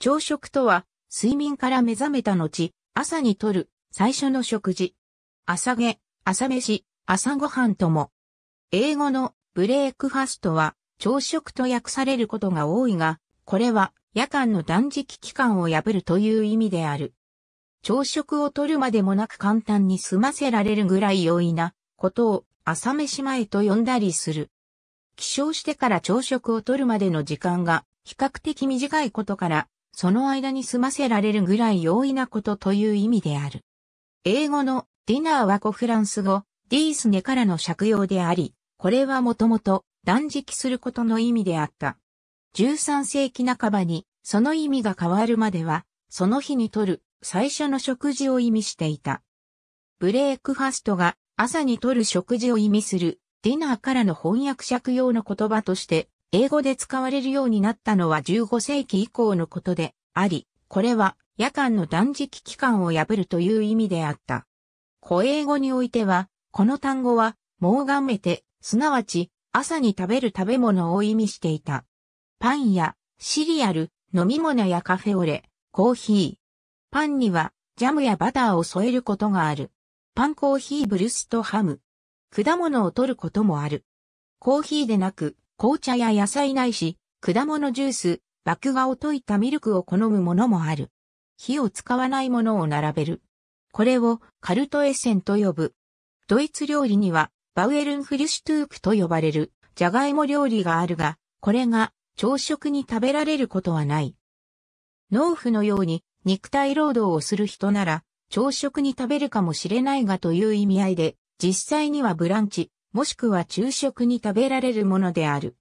朝食とは、睡眠から目覚めた後、朝にとる、最初の食事。朝下、朝飯、朝ごはんとも。英語のブレークファストは、朝食と訳されることが多いが、これは夜間の断食期間を破るという意味である。朝食をとるまでもなく簡単に済ませられるぐらい容易なことを朝飯前と呼んだりする。起床してから朝食をとるまでの時間が比較的短いことからその間に済ませられるぐらい容易なことという意味である。英語のディナーは古フランス語、ディースネからの借用であり、これはもともと断食することの意味であった。13世紀半ばにその意味が変わるまでは、その日にとる最初の食事を意味していた。ブレークファストが朝にとる食事を意味するディナーからの翻訳借用の言葉として英語で使われるようになったのは15世紀以降のことであり、これは夜間の断食期間を破るという意味であった。古英語においては、この単語は、もうがめて、すなわち、朝に食べる食べ物を意味していた。パンや、シリアル、飲み物やカフェオレ、コーヒー。パンには、ジャムやバターを添えることがある。パンコーヒーブルスとハム。果物を取ることもある。コーヒーでなく、紅茶や野菜ないし、果物ジュース、麦芽を溶いたミルクを好むものもある。火を使わないものを並べる。これをカルトエッセンと呼ぶ。ドイツ料理にはバウエルンフリュシュトゥークと呼ばれるジャガイモ料理があるが、これが朝食に食べられることはない。農夫のように肉体労働をする人なら朝食に食べるかもしれないがという意味合いで、実際にはブランチ、もしくは昼食に食べられるものである。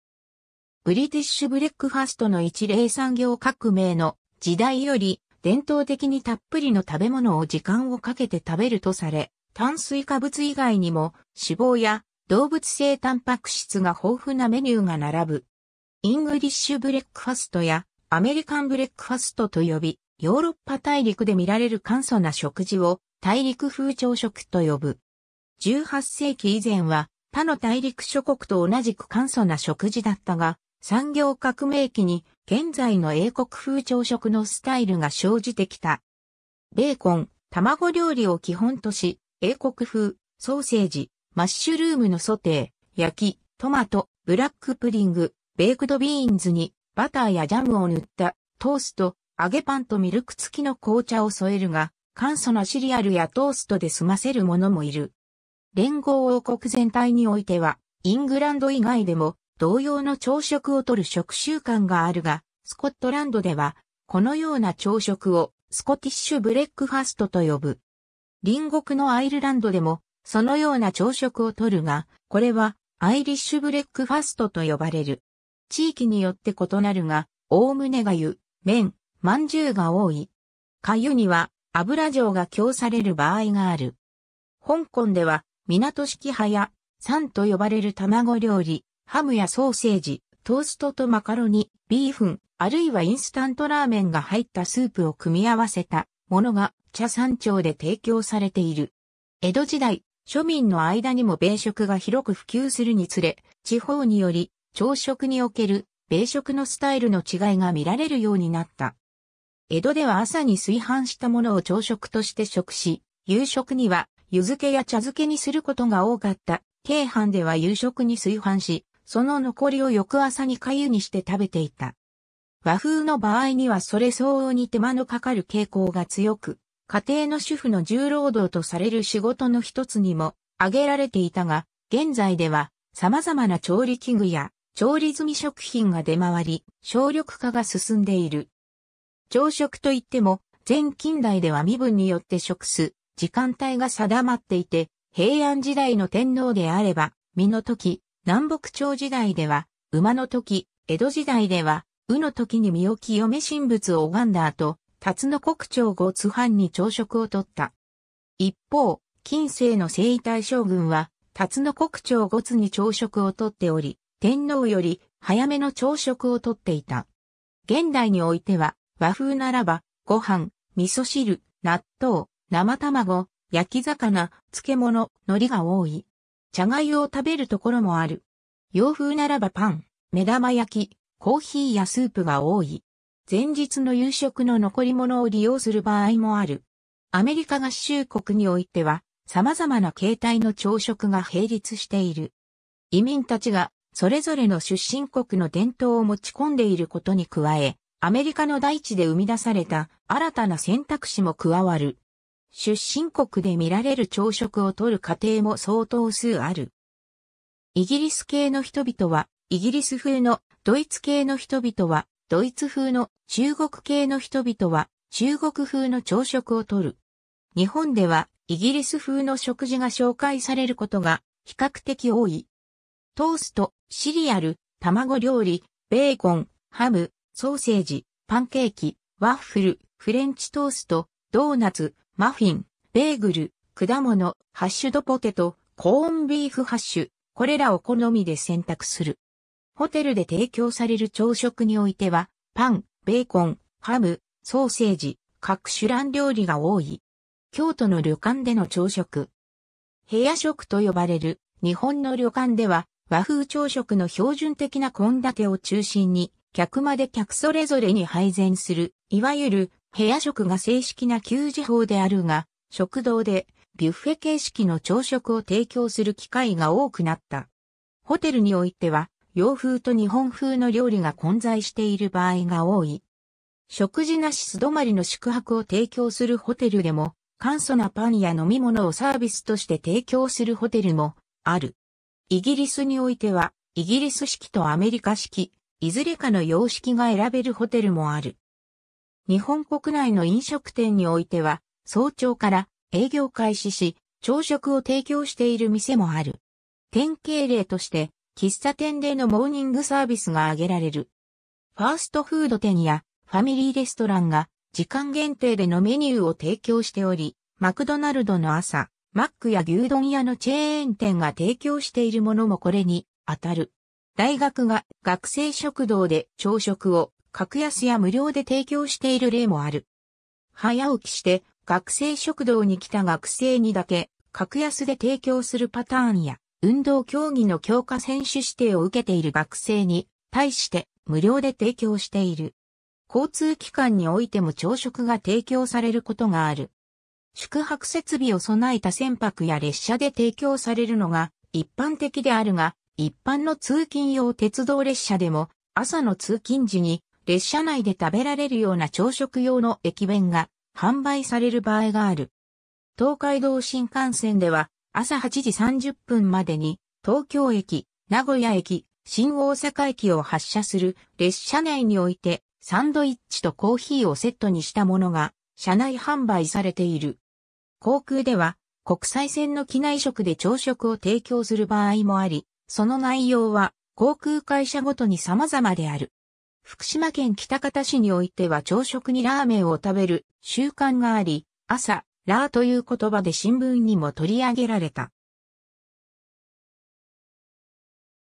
ブリティッシュブレックファストの一例産業革命の時代より伝統的にたっぷりの食べ物を時間をかけて食べるとされ、炭水化物以外にも脂肪や動物性タンパク質が豊富なメニューが並ぶ。イングリッシュブレックファストやアメリカンブレックファストと呼び、ヨーロッパ大陸で見られる簡素な食事を大陸風朝食と呼ぶ。18世紀以前は他の大陸諸国と同じく簡素な食事だったが、産業革命期に現在の英国風朝食のスタイルが生じてきた。ベーコン、卵料理を基本とし、英国風、ソーセージ、マッシュルームのソテー、焼き、トマト、ブラックプリング、ベークドビーンズにバターやジャムを塗ったトースト、揚げパンとミルク付きの紅茶を添えるが、簡素なシリアルやトーストで済ませるものもいる。連合王国全体においては、イングランド以外でも同様の朝食をとる食習慣があるが、スコットランドでは、このような朝食をスコティッシュブレックファストと呼ぶ。隣国のアイルランドでも、そのような朝食をとるが、これはアイリッシュブレックファストと呼ばれる。地域によって異なるが、おおむねがゆ、麺、まんじゅうが多い。かゆには油状が供される場合がある。香港では港式派や、サンと呼ばれる卵料理、ハムやソーセージ、トーストとマカロニ、ビーフン、あるいはインスタントラーメンが入ったスープを組み合わせたものが茶山町で提供されている。江戸時代、庶民の間にも米食が広く普及するにつれ、地方により朝食における米食のスタイルの違いが見られるようになった。江戸では朝に炊飯したものを朝食として食し、夕食には湯漬けや茶漬けにすることが多かった。京阪では夕食に炊飯し、その残りを翌朝に粥にして食べていた。和風の場合にはそれ相応に手間のかかる傾向が強く、家庭の主婦の重労働とされる仕事の一つにも挙げられていたが、現在では様々な調理器具や調理済み食品が出回り、省力化が進んでいる。朝食といっても、全近代では身分によって食す、時間帯が定まっていて、平安時代の天皇であれば、美の時、南北朝時代では、馬の時、江戸時代では、宇の時に身を清め神仏を拝んだ後、辰野国朝後津藩に朝食をとった。一方、近世の征夷大将軍は、辰野国朝後津に朝食をとっており、天皇より早めの朝食をとっていた。現代においては、和風ならば、ご飯、味噌汁、納豆、生卵、焼き魚、漬物、海苔が多い。茶ゆを食べるところもある。洋風ならばパン、目玉焼き、コーヒーやスープが多い。前日の夕食の残り物を利用する場合もある。アメリカ合衆国においては、様々な形態の朝食が並立している。移民たちが、それぞれの出身国の伝統を持ち込んでいることに加え、アメリカの大地で生み出された新たな選択肢も加わる。出身国で見られる朝食をとる家庭も相当数ある。イギリス系の人々は、イギリス風の、ドイツ系の人々は、ドイツ風の、中国系の人々は、中国風の朝食をとる。日本では、イギリス風の食事が紹介されることが、比較的多い。トースト、シリアル、卵料理、ベーコン、ハム、ソーセージ、パンケーキ、ワッフル、フレンチトースト、ドーナツ、マフィン、ベーグル、果物、ハッシュドポテト、コーンビーフハッシュ、これらを好みで選択する。ホテルで提供される朝食においては、パン、ベーコン、ハム、ソーセージ、各種卵料理が多い。京都の旅館での朝食。部屋食と呼ばれる日本の旅館では和風朝食の標準的な献立を中心に客まで客それぞれに配膳する、いわゆる部屋食が正式な給仕法であるが、食堂でビュッフェ形式の朝食を提供する機会が多くなった。ホテルにおいては、洋風と日本風の料理が混在している場合が多い。食事なし素泊まりの宿泊を提供するホテルでも、簡素なパンや飲み物をサービスとして提供するホテルもある。イギリスにおいては、イギリス式とアメリカ式、いずれかの様式が選べるホテルもある。日本国内の飲食店においては、早朝から営業開始し、朝食を提供している店もある。典型例として、喫茶店でのモーニングサービスが挙げられる。ファーストフード店やファミリーレストランが時間限定でのメニューを提供しており、マクドナルドの朝、マックや牛丼屋のチェーン店が提供しているものもこれに当たる。大学が学生食堂で朝食を、格安や無料で提供している例もある。早起きして学生食堂に来た学生にだけ格安で提供するパターンや運動競技の強化選手指定を受けている学生に対して無料で提供している。交通機関においても朝食が提供されることがある。宿泊設備を備えた船舶や列車で提供されるのが一般的であるが、一般の通勤用鉄道列車でも朝の通勤時に列車内で食べられるような朝食用の駅弁が販売される場合がある。東海道新幹線では朝8時30分までに東京駅、名古屋駅、新大阪駅を発車する列車内においてサンドイッチとコーヒーをセットにしたものが車内販売されている。航空では国際線の機内食で朝食を提供する場合もあり、その内容は航空会社ごとに様々である。福島県北方市においては朝食にラーメンを食べる習慣があり、朝、ラーという言葉で新聞にも取り上げられた。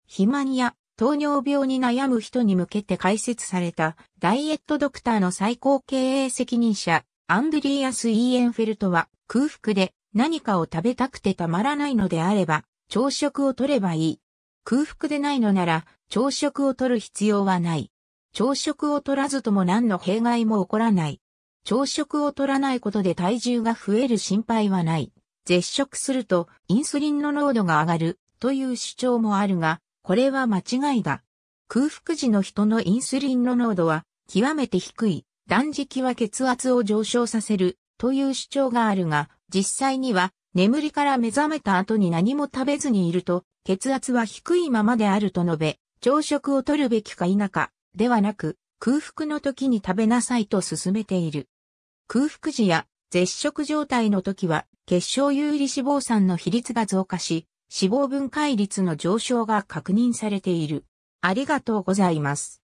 肥満や糖尿病に悩む人に向けて開設されたダイエットドクターの最高経営責任者アンドリーアス・イーエンフェルトは空腹で何かを食べたくてたまらないのであれば朝食をとればいい。空腹でないのなら朝食をとる必要はない。朝食を取らずとも何の弊害も起こらない。朝食を取らないことで体重が増える心配はない。絶食するとインスリンの濃度が上がるという主張もあるが、これは間違いだ。空腹時の人のインスリンの濃度は極めて低い。断食は血圧を上昇させるという主張があるが、実際には眠りから目覚めた後に何も食べずにいると血圧は低いままであると述べ、朝食を取るべきか否かではなく、空腹の時に食べなさいと勧めている。空腹時や絶食状態の時は、結晶有利脂肪酸の比率が増加し、脂肪分解率の上昇が確認されている。ありがとうございます。